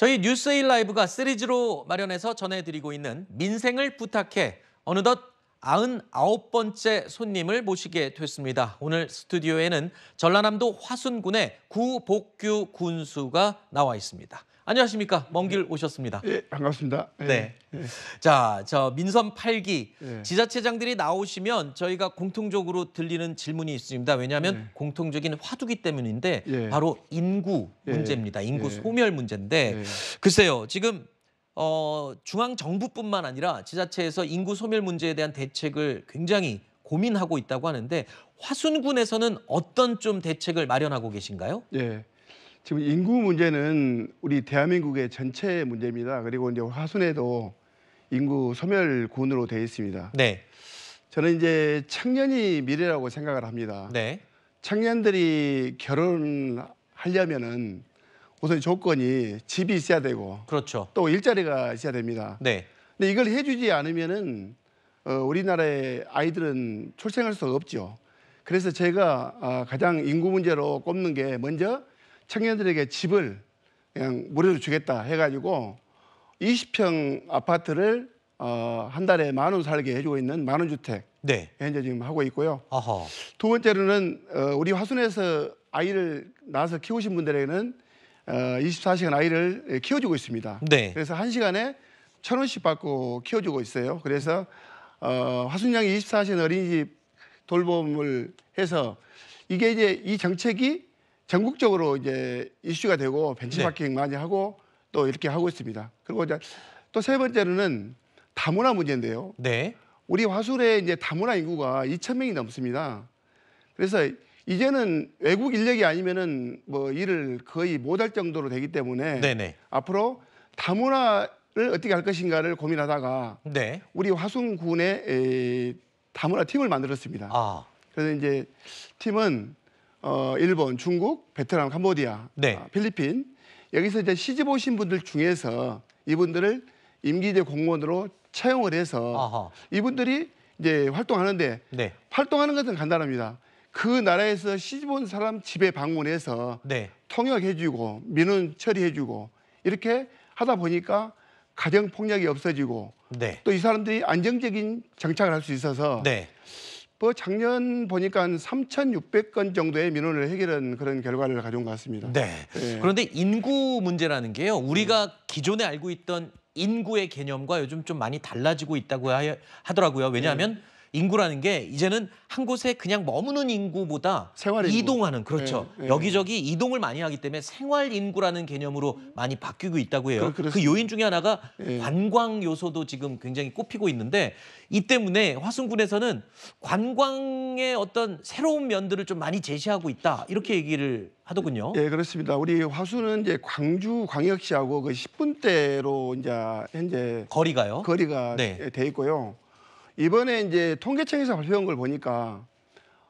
저희 뉴스일 라이브가 시리즈로 마련해서 전해드리고 있는 민생을 부탁해 어느덧 99번째 손님을 모시게 됐습니다. 오늘 스튜디오에는 전라남도 화순군의 구복규 군수가 나와 있습니다. 안녕하십니까. 먼길 네. 오셨습니다. 예, 반갑습니다. 예, 네. 예. 자, 저 민선 8기 예. 지자체장들이 나오시면 저희가 공통적으로 들리는 질문이 있습니다. 왜냐하면 예. 공통적인 화두기 때문인데 예. 바로 인구 예. 문제입니다. 인구 소멸 문제인데 글쎄요. 지금 어, 중앙 정부뿐만 아니라 지자체에서 인구 소멸 문제에 대한 대책을 굉장히 고민하고 있다고 하는데 화순군에서는 어떤 좀 대책을 마련하고 계신가요? 예. 지금 인구 문제는 우리 대한민국의 전체 문제입니다. 그리고 이제 화순에도 인구 소멸군으로 되어 있습니다. 네. 저는 이제 청년이 미래라고 생각을 합니다. 네. 청년들이 결혼하려면은 우선 조건이 집이 있어야 되고 그렇죠. 또 일자리가 있어야 됩니다. 네. 근데 이걸 해주지 않으면은 어, 우리나라의 아이들은 출생할 수 없죠. 그래서 제가 어, 가장 인구 문제로 꼽는 게 먼저 청년들에게 집을 그냥 무료로 주겠다 해가지고 20평 아파트를 어, 한 달에 만 원 살게 해주고 있는 만원주택 네. 현재 예, 지금 하고 있고요. 아하. 두 번째로는 어, 우리 화순에서 아이를 낳아서 키우신 분들에게는 어, 24시간 아이를 키워주고 있습니다. 네. 그래서 한 시간에 천 원씩 받고 키워주고 있어요. 그래서 어, 화순양 24시간 어린이집 돌봄을 해서 이게 이제 이 정책이 전국적으로 이제 이슈가 되고 벤치마킹 네. 많이 하고 또 이렇게 하고 있습니다. 그리고 이제 또 세 번째로는 다문화 문제인데요. 네. 우리 화술의 이제 다문화 인구가 2천 명이 넘습니다. 그래서 이제는 외국 인력이 아니면은 뭐 일을 거의 못 할 정도로 되기 때문에 네네. 앞으로 다문화를 어떻게 할 것인가를 고민하다가 네. 우리 화순군의 다문화 팀을 만들었습니다. 아. 그래서 이제 팀은 어, 일본, 중국, 베트남, 캄보디아, 네. 어, 필리핀 여기서 이제 시집 오신 분들 중에서 이분들을 임기제 공무원으로 채용을 해서 아하. 이분들이 이제 활동하는데 네. 활동하는 것은 간단합니다. 그 나라에서 시집 온 사람 집에 방문해서 네. 통역해주고 민원 처리해주고 이렇게 하다 보니까 가정 폭력이 없어지고 네. 또이 사람들이 안정적인 정착을 할 수 있어서 네. 뭐 작년 보니까 한 3,600건 정도의 민원을 해결한 그런 결과를 가져온 것 같습니다. 네. 네. 그런데 인구 문제라는 게요. 우리가 네. 기존에 알고 있던 인구의 개념과 요즘 좀 많이 달라지고 있다고 하더라고요. 왜냐하면 네. 인구라는 게 이제는 한 곳에 그냥 머무는 인구보다 생활인구. 이동하는 그렇죠. 예, 예, 예. 여기저기 이동을 많이 하기 때문에 생활 인구라는 개념으로 많이 바뀌고 있다고 해요. 그, 그 요인 중에 하나가 예. 관광 요소도 지금 굉장히 꼽히고 있는데 이 때문에 화순군에서는 관광의 어떤 새로운 면들을 좀 많이 제시하고 있다 이렇게 얘기를 하더군요. 예, 그렇습니다. 우리 화순은 이제 광주 광역시하고 그 10분대로 이제 현재 거리가요? 거리가 네. 돼 있고요. 이번에 이제 통계청에서 발표한 걸 보니까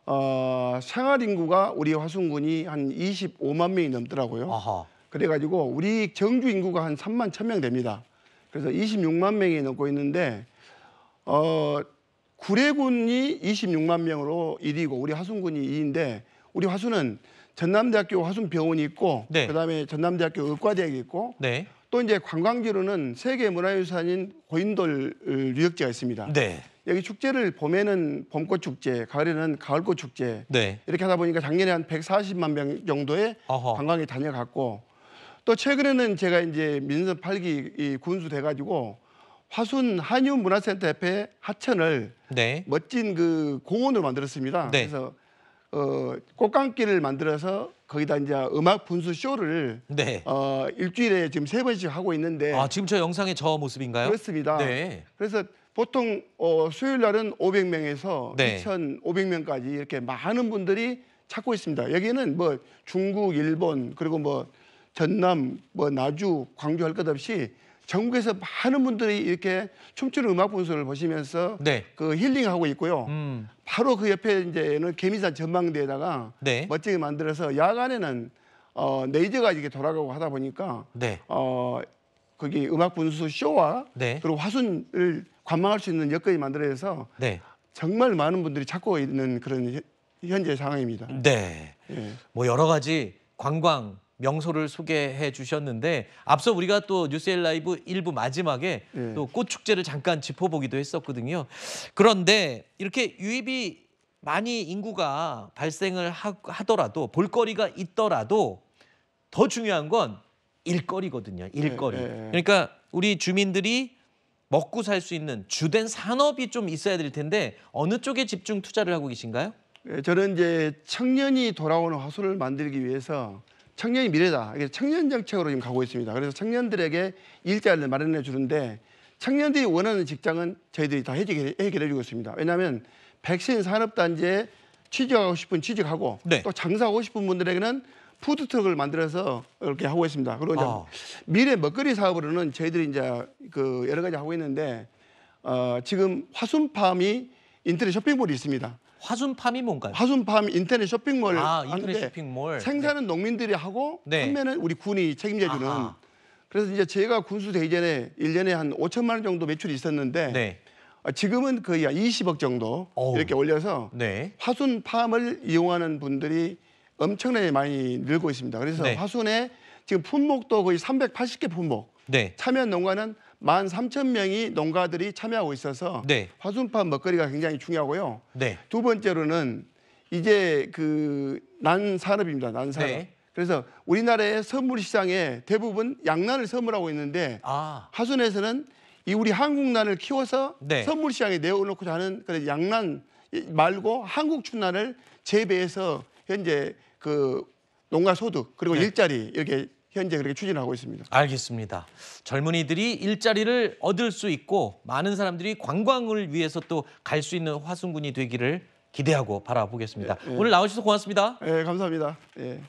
어, 생활 인구가 우리 화순군이 한 25만 명이 넘더라고요. 아하. 그래가지고 우리 정주 인구가 한 3만 1천 명 됩니다. 그래서 26만 명이 넘고 있는데 어, 구례군이 26만 명으로 1위고 우리 화순군이 2위인데 우리 화순은 전남대학교 화순병원이 있고 네. 그다음에 전남대학교 의과대학이 있고 네. 또 이제 관광지로는 세계 문화유산인 고인돌 유역지가 있습니다. 네. 여기 축제를 봄에는 봄꽃 축제, 가을에는 가을꽃 축제 네. 이렇게 하다 보니까 작년에 한 140만 명 정도의 어허. 관광이 다녀갔고 또 최근에는 제가 이제 민선 8기 군수 돼가지고 화순 한유문화센터 옆에 하천을 네. 멋진 그 공원으로 만들었습니다. 네. 그래서 어, 꽃감기를 만들어서 거기다 이제 음악 분수 쇼를 네. 어, 일주일에 지금 세 번씩 하고 있는데 아 지금 저 영상의 저 모습인가요? 그렇습니다. 네. 그래서 보통 어, 수요일 날은 500명에서 네. 2,500명까지 이렇게 많은 분들이 찾고 있습니다. 여기는 뭐 중국, 일본 그리고 뭐 전남, 뭐 나주, 광주 할 것 없이 전국에서 많은 분들이 이렇게 춤추는 음악 분수를 보시면서 네. 그 힐링하고 있고요. 음. 바로 그 옆에 이제는 개미산 전망대에다가 네. 멋지게 만들어서 야간에는 어, 네이저가 이렇게 돌아가고 하다 보니까 네. 어, 거기 음악 분수 쇼와 네. 그리고 화순을 관망할 수 있는 여건이 만들어져서 네. 정말 많은 분들이 찾고 있는 그런 현재 상황입니다. 네. 예. 뭐 여러 가지 관광 명소를 소개해 주셨는데 앞서 우리가 또 뉴스엘 라이브 일부 마지막에 네. 또 꽃축제를 잠깐 짚어보기도 했었거든요. 그런데 이렇게 유입이 많이 인구가 발생을 하, 하더라도 볼거리가 있더라도 더 중요한 건 일거리거든요. 일거리. 네, 네, 그러니까 우리 주민들이 먹고 살 수 있는 주된 산업이 좀 있어야 될 텐데 어느 쪽에 집중 투자를 하고 계신가요? 저는 이제 청년이 돌아오는 화소를 만들기 위해서 청년이 미래다. 이게 청년 정책으로 지금 가고 있습니다. 그래서 청년들에게 일자리를 마련해 주는데 청년들이 원하는 직장은 저희들이 다 해결해, 해결해 주고 있습니다. 왜냐하면 백신 산업단지에 취직하고 싶은 취직하고 네. 또 장사하고 싶은 분들에게는 푸드트럭을 만들어서 이렇게 하고 있습니다. 그리고 이제 아. 미래 먹거리 사업으로는 저희들이 이제 그 여러 가지 하고 있는데 어, 지금 화순팜이 인터넷 쇼핑몰이 있습니다. 화순팜이 뭔가요? 화순팜 인터넷 쇼핑몰 아, 인터넷 는데 쇼핑몰. 네. 생산은 농민들이 하고 네. 판매는 우리 군이 책임져주는 아하. 그래서 이제 제가 군수 대기 전에 일년에한 5천만 원 정도 매출이 있었는데 네. 어, 지금은 거의 한 20억 정도 어우. 이렇게 올려서 네. 화순팜을 이용하는 분들이 엄청나게 많이 늘고 있습니다. 그래서 네. 화순에 지금 품목도 거의 380개 품목 네. 참여 농가는 만 삼천 명이 농가들이 참여하고 있어서 네. 화순파 먹거리가 굉장히 중요하고요. 네. 두 번째로는 이제 그 난산업입니다. 난산업. 네. 그래서 우리나라의 선물 시장에 대부분 양란을 선물하고 있는데 아. 화순에서는 이 우리 한국난을 키워서 네. 선물 시장에 내어놓고 자는 그런 양란 말고 한국 춘난을 재배해서 현재 그 농가 소득 그리고 네. 일자리 이렇게 현재 그렇게 추진하고 있습니다. 알겠습니다. 젊은이들이 일자리를 얻을 수 있고 많은 사람들이 관광을 위해서 또 갈 수 있는 화순군이 되기를 기대하고 바라보겠습니다. 예, 예. 오늘 나오셔서 고맙습니다. 예, 감사합니다. 예.